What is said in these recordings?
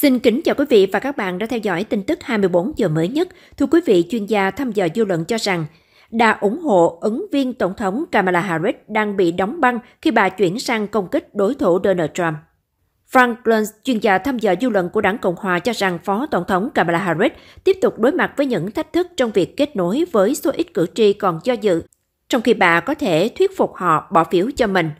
Xin kính chào quý vị và các bạn đã theo dõi tin tức 24 giờ mới nhất. Thưa quý vị, chuyên gia thăm dò dư luận cho rằng, đà ủng hộ ứng viên Tổng thống Kamala Harris đang bị đóng băng khi bà chuyển sang công kích đối thủ Donald Trump. Frank Luntz, chuyên gia thăm dò dư luận của đảng Cộng hòa cho rằng Phó Tổng thống Kamala Harris tiếp tục đối mặt với những thách thức trong việc kết nối với số ít cử tri còn do dự, trong khi bà có thể thuyết phục họ bỏ phiếu cho mình –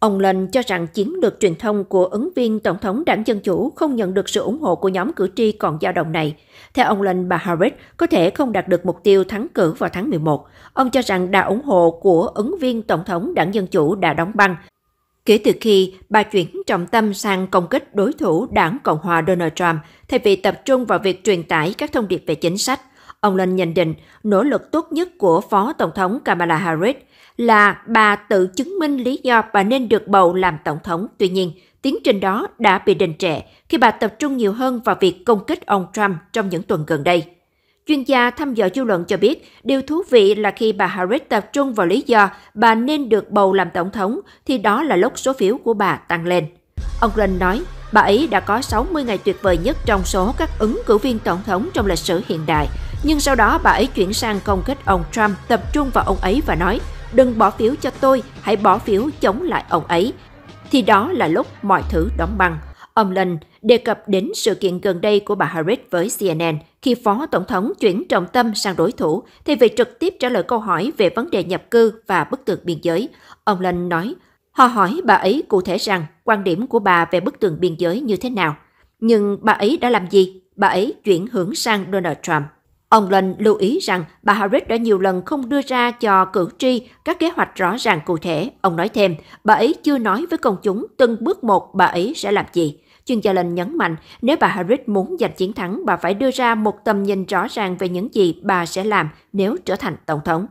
Ông Lên cho rằng chiến lược truyền thông của ứng viên Tổng thống đảng Dân Chủ không nhận được sự ủng hộ của nhóm cử tri còn dao động này. Theo ông Lên, bà Harris có thể không đạt được mục tiêu thắng cử vào tháng 11. Ông cho rằng đà ủng hộ của ứng viên Tổng thống đảng Dân Chủ đã đóng băng. Kể từ khi bà chuyển trọng tâm sang công kích đối thủ đảng Cộng hòa Donald Trump, thay vì tập trung vào việc truyền tải các thông điệp về chính sách – Ông Lên nhận định nỗ lực tốt nhất của Phó Tổng thống Kamala Harris là bà tự chứng minh lý do bà nên được bầu làm Tổng thống. Tuy nhiên, tiến trình đó đã bị đình trệ khi bà tập trung nhiều hơn vào việc công kích ông Trump trong những tuần gần đây. Chuyên gia thăm dò dư luận cho biết, điều thú vị là khi bà Harris tập trung vào lý do bà nên được bầu làm tổng thống, thì đó là lúc số phiếu của bà tăng lên. Ông Glenn nói, bà ấy đã có 60 ngày tuyệt vời nhất trong số các ứng cử viên tổng thống trong lịch sử hiện đại nhưng sau đó bà ấy chuyển sang công kích ông Trump, tập trung vào ông ấy và nói đừng bỏ phiếu cho tôi, hãy bỏ phiếu chống lại ông ấy. Thì đó là lúc mọi thứ đóng băng. Ông Lân đề cập đến sự kiện gần đây của bà Harris với CNN khi Phó Tổng thống chuyển trọng tâm sang đối thủ thì vì trực tiếp trả lời câu hỏi về vấn đề nhập cư và bức tường biên giới. Ông Lân nói, họ hỏi bà ấy cụ thể rằng quan điểm của bà về bức tường biên giới như thế nào. Nhưng bà ấy đã làm gì? Bà ấy chuyển hướng sang Donald Trump. Ông Lân lưu ý rằng bà Harris đã nhiều lần không đưa ra cho cử tri các kế hoạch rõ ràng cụ thể. Ông nói thêm, bà ấy chưa nói với công chúng từng bước một bà ấy sẽ làm gì. Chuyên gia Lân nhấn mạnh, nếu bà Harris muốn giành chiến thắng, bà phải đưa ra một tầm nhìn rõ ràng về những gì bà sẽ làm nếu trở thành tổng thống.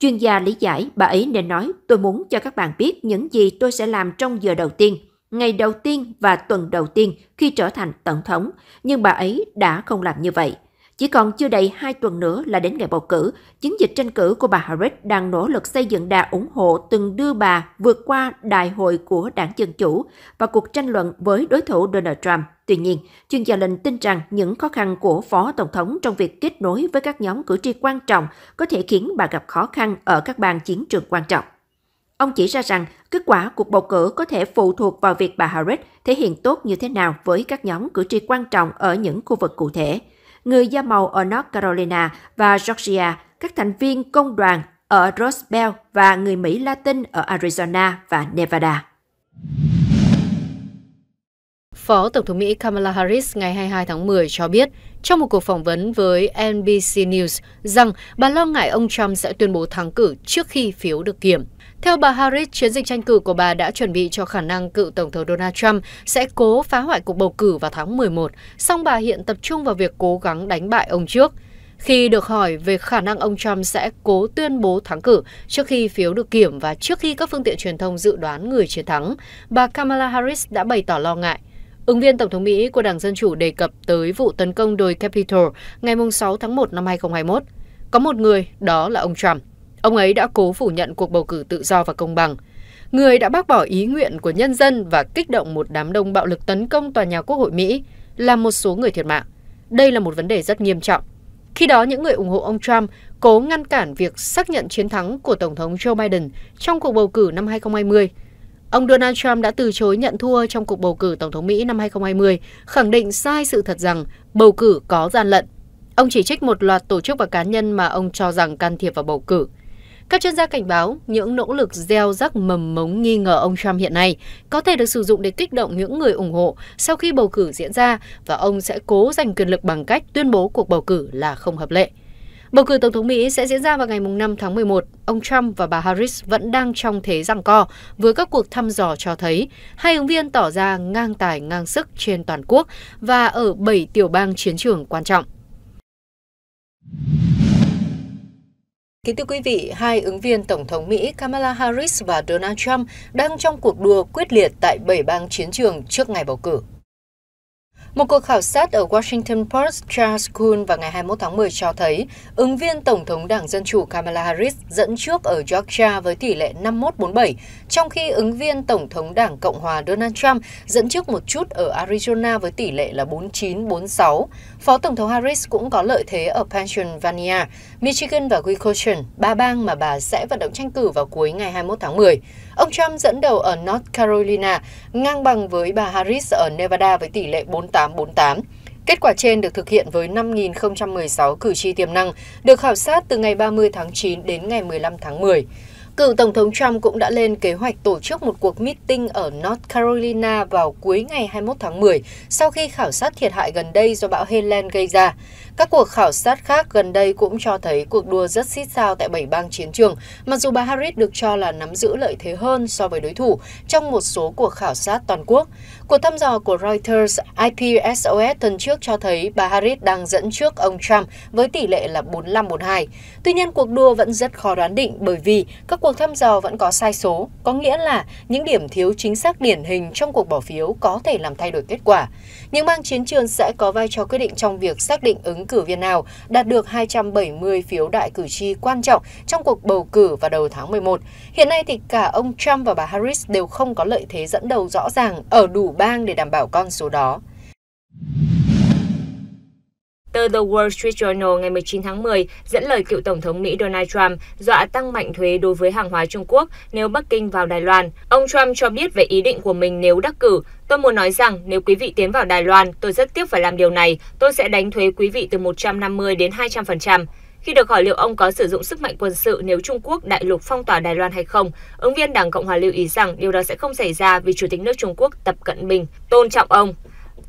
Chuyên gia lý giải, bà ấy nên nói, tôi muốn cho các bạn biết những gì tôi sẽ làm trong giờ đầu tiên, ngày đầu tiên và tuần đầu tiên khi trở thành tổng thống, nhưng bà ấy đã không làm như vậy. Chỉ còn chưa đầy 2 tuần nữa là đến ngày bầu cử, chiến dịch tranh cử của bà Harris đang nỗ lực xây dựng đà ủng hộ từng đưa bà vượt qua đại hội của đảng Dân Chủ và cuộc tranh luận với đối thủ Donald Trump. Tuy nhiên, chuyên gia Linh tin rằng những khó khăn của Phó Tổng thống trong việc kết nối với các nhóm cử tri quan trọng có thể khiến bà gặp khó khăn ở các bang chiến trường quan trọng. Ông chỉ ra rằng kết quả cuộc bầu cử có thể phụ thuộc vào việc bà Harris thể hiện tốt như thế nào với các nhóm cử tri quan trọng ở những khu vực cụ thể – người da màu ở North Carolina và Georgia, các thành viên công đoàn ở Rose Belt và người Mỹ Latin ở Arizona và Nevada. Phó Tổng thống Mỹ Kamala Harris ngày 22 tháng 10 cho biết trong một cuộc phỏng vấn với NBC News rằng bà lo ngại ông Trump sẽ tuyên bố thắng cử trước khi phiếu được kiểm. Theo bà Harris, chiến dịch tranh cử của bà đã chuẩn bị cho khả năng cựu Tổng thống Donald Trump sẽ cố phá hoại cuộc bầu cử vào tháng 11, song bà hiện tập trung vào việc cố gắng đánh bại ông trước. Khi được hỏi về khả năng ông Trump sẽ cố tuyên bố thắng cử trước khi phiếu được kiểm và trước khi các phương tiện truyền thông dự đoán người chiến thắng, bà Kamala Harris đã bày tỏ lo ngại. Ứng viên Tổng thống Mỹ của Đảng Dân Chủ đề cập tới vụ tấn công đồi Capitol ngày 6 tháng 1 năm 2021. Có một người, đó là ông Trump. Ông ấy đã cố phủ nhận cuộc bầu cử tự do và công bằng. Người đã bác bỏ ý nguyện của nhân dân và kích động một đám đông bạo lực tấn công tòa nhà Quốc hội Mỹ làm một số người thiệt mạng. Đây là một vấn đề rất nghiêm trọng. Khi đó, những người ủng hộ ông Trump cố ngăn cản việc xác nhận chiến thắng của Tổng thống Joe Biden trong cuộc bầu cử năm 2020. Ông Donald Trump đã từ chối nhận thua trong cuộc bầu cử Tổng thống Mỹ năm 2020, khẳng định sai sự thật rằng bầu cử có gian lận. Ông chỉ trích một loạt tổ chức và cá nhân mà ông cho rằng can thiệp vào bầu cử các chuyên gia cảnh báo những nỗ lực gieo rắc mầm mống nghi ngờ ông Trump hiện nay có thể được sử dụng để kích động những người ủng hộ sau khi bầu cử diễn ra và ông sẽ cố giành quyền lực bằng cách tuyên bố cuộc bầu cử là không hợp lệ. Bầu cử Tổng thống Mỹ sẽ diễn ra vào ngày 5 tháng 11. Ông Trump và bà Harris vẫn đang trong thế giằng co với các cuộc thăm dò cho thấy hai ứng viên tỏ ra ngang tài ngang sức trên toàn quốc và ở 7 tiểu bang chiến trường quan trọng. Kính thưa quý vị, hai ứng viên Tổng thống Mỹ Kamala Harris và Donald Trump đang trong cuộc đua quyết liệt tại bảy bang chiến trường trước ngày bầu cử. Một cuộc khảo sát ở Washington Post Charles Kuhn vào ngày 21 tháng 10 cho thấy ứng viên Tổng thống Đảng Dân Chủ Kamala Harris dẫn trước ở Georgia với tỷ lệ 51:47, trong khi ứng viên Tổng thống Đảng Cộng hòa Donald Trump dẫn trước một chút ở Arizona với tỷ lệ là 49:46. Phó Tổng thống Harris cũng có lợi thế ở Pennsylvania, Michigan và Wisconsin, ba bang mà bà sẽ vận động tranh cử vào cuối ngày 21 tháng 10. Ông Trump dẫn đầu ở North Carolina, ngang bằng với bà Harris ở Nevada với tỷ lệ 48 848. Kết quả trên được thực hiện với 5.016 cử tri tiềm năng, được khảo sát từ ngày 30 tháng 9 đến ngày 15 tháng 10. Cựu Tổng thống Trump cũng đã lên kế hoạch tổ chức một cuộc meeting ở North Carolina vào cuối ngày 21 tháng 10 sau khi khảo sát thiệt hại gần đây do bão Helen gây ra. Các cuộc khảo sát khác gần đây cũng cho thấy cuộc đua rất xít sao tại bảy bang chiến trường, mặc dù bà Harris được cho là nắm giữ lợi thế hơn so với đối thủ trong một số cuộc khảo sát toàn quốc. Cuộc thăm dò của Reuters IPSOS tuần trước cho thấy bà Harris đang dẫn trước ông Trump với tỷ lệ là 45-42. Tuy nhiên, cuộc đua vẫn rất khó đoán định bởi vì các cuộc thăm dò vẫn có sai số, có nghĩa là những điểm thiếu chính xác điển hình trong cuộc bỏ phiếu có thể làm thay đổi kết quả. Những bang chiến trường sẽ có vai trò quyết định trong việc xác định ứng cử viên nào đạt được 270 phiếu đại cử tri quan trọng trong cuộc bầu cử vào đầu tháng 11. Hiện nay thì cả ông Trump và bà Harris đều không có lợi thế dẫn đầu rõ ràng ở đủ bang để đảm bảo con số đó. Tờ The Wall Street Journal ngày 19 tháng 10 dẫn lời cựu Tổng thống Mỹ Donald Trump dọa tăng mạnh thuế đối với hàng hóa Trung Quốc nếu Bắc Kinh vào Đài Loan. Ông Trump cho biết về ý định của mình nếu đắc cử. Tôi muốn nói rằng nếu quý vị tiến vào Đài Loan, tôi rất tiếc phải làm điều này. Tôi sẽ đánh thuế quý vị từ 150 đến 200%. Khi được hỏi liệu ông có sử dụng sức mạnh quân sự nếu Trung Quốc đại lục phong tỏa Đài Loan hay không, ứng viên Đảng Cộng hòa lưu ý rằng điều đó sẽ không xảy ra vì Chủ tịch nước Trung Quốc Tập Cận Bình tôn trọng ông.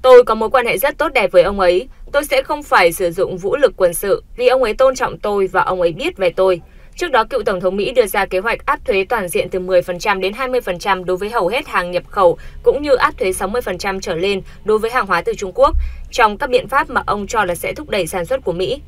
Tôi có mối quan hệ rất tốt đẹp với ông ấy. Tôi sẽ không phải sử dụng vũ lực quân sự vì ông ấy tôn trọng tôi và ông ấy biết về tôi. Trước đó, cựu Tổng thống Mỹ đưa ra kế hoạch áp thuế toàn diện từ 10% đến 20% đối với hầu hết hàng nhập khẩu, cũng như áp thuế 60% trở lên đối với hàng hóa từ Trung Quốc, trong các biện pháp mà ông cho là sẽ thúc đẩy sản xuất của Mỹ.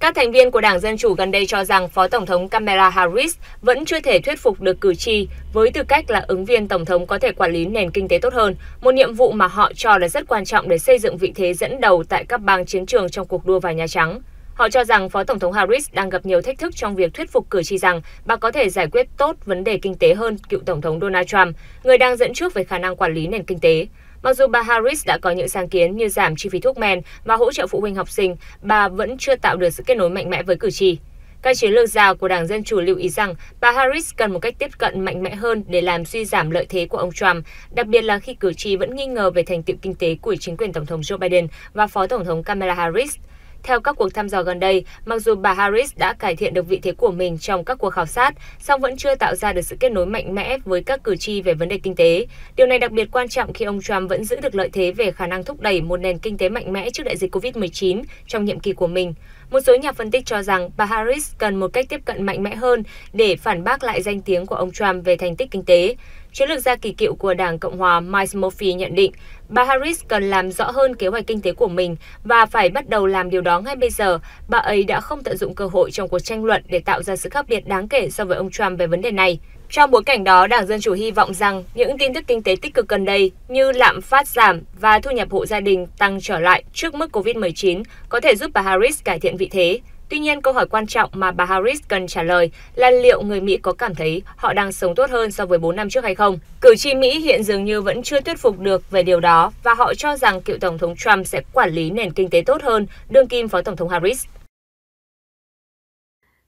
Các thành viên của Đảng Dân Chủ gần đây cho rằng Phó Tổng thống Kamala Harris vẫn chưa thể thuyết phục được cử tri với tư cách là ứng viên Tổng thống có thể quản lý nền kinh tế tốt hơn, một nhiệm vụ mà họ cho là rất quan trọng để xây dựng vị thế dẫn đầu tại các bang chiến trường trong cuộc đua vào Nhà Trắng. Họ cho rằng Phó Tổng thống Harris đang gặp nhiều thách thức trong việc thuyết phục cử tri rằng bà có thể giải quyết tốt vấn đề kinh tế hơn cựu Tổng thống Donald Trump, người đang dẫn trước về khả năng quản lý nền kinh tế. Mặc dù bà Harris đã có những sáng kiến như giảm chi phí thuốc men và hỗ trợ phụ huynh học sinh, bà vẫn chưa tạo được sự kết nối mạnh mẽ với cử tri. Các chiến lược già của Đảng Dân Chủ lưu ý rằng bà Harris cần một cách tiếp cận mạnh mẽ hơn để làm suy giảm lợi thế của ông Trump, đặc biệt là khi cử tri vẫn nghi ngờ về thành tựu kinh tế của chính quyền Tổng thống Joe Biden và Phó Tổng thống Kamala Harris. Theo các cuộc thăm dò gần đây, mặc dù bà Harris đã cải thiện được vị thế của mình trong các cuộc khảo sát, song vẫn chưa tạo ra được sự kết nối mạnh mẽ với các cử tri về vấn đề kinh tế. Điều này đặc biệt quan trọng khi ông Trump vẫn giữ được lợi thế về khả năng thúc đẩy một nền kinh tế mạnh mẽ trước đại dịch COVID-19 trong nhiệm kỳ của mình. Một số nhà phân tích cho rằng bà Harris cần một cách tiếp cận mạnh mẽ hơn để phản bác lại danh tiếng của ông Trump về thành tích kinh tế. Chiến lược gia kỳ cựu của Đảng Cộng hòa Mike Murphy nhận định, bà Harris cần làm rõ hơn kế hoạch kinh tế của mình và phải bắt đầu làm điều đó ngay bây giờ. Bà ấy đã không tận dụng cơ hội trong cuộc tranh luận để tạo ra sự khác biệt đáng kể so với ông Trump về vấn đề này. Trong bối cảnh đó, Đảng Dân Chủ hy vọng rằng những tin tức kinh tế tích cực gần đây như lạm phát giảm và thu nhập hộ gia đình tăng trở lại trước mức COVID-19 có thể giúp bà Harris cải thiện vị thế. Tuy nhiên, câu hỏi quan trọng mà bà Harris cần trả lời là liệu người Mỹ có cảm thấy họ đang sống tốt hơn so với 4 năm trước hay không? Cử tri Mỹ hiện dường như vẫn chưa thuyết phục được về điều đó và họ cho rằng cựu Tổng thống Trump sẽ quản lý nền kinh tế tốt hơn đương kim Phó Tổng thống Harris.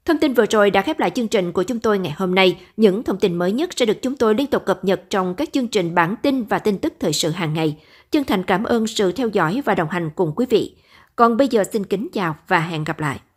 Thông tin vừa rồi đã khép lại chương trình của chúng tôi ngày hôm nay. Những thông tin mới nhất sẽ được chúng tôi liên tục cập nhật trong các chương trình bản tin và tin tức thời sự hàng ngày. Chân thành cảm ơn sự theo dõi và đồng hành cùng quý vị. Còn bây giờ xin kính chào và hẹn gặp lại.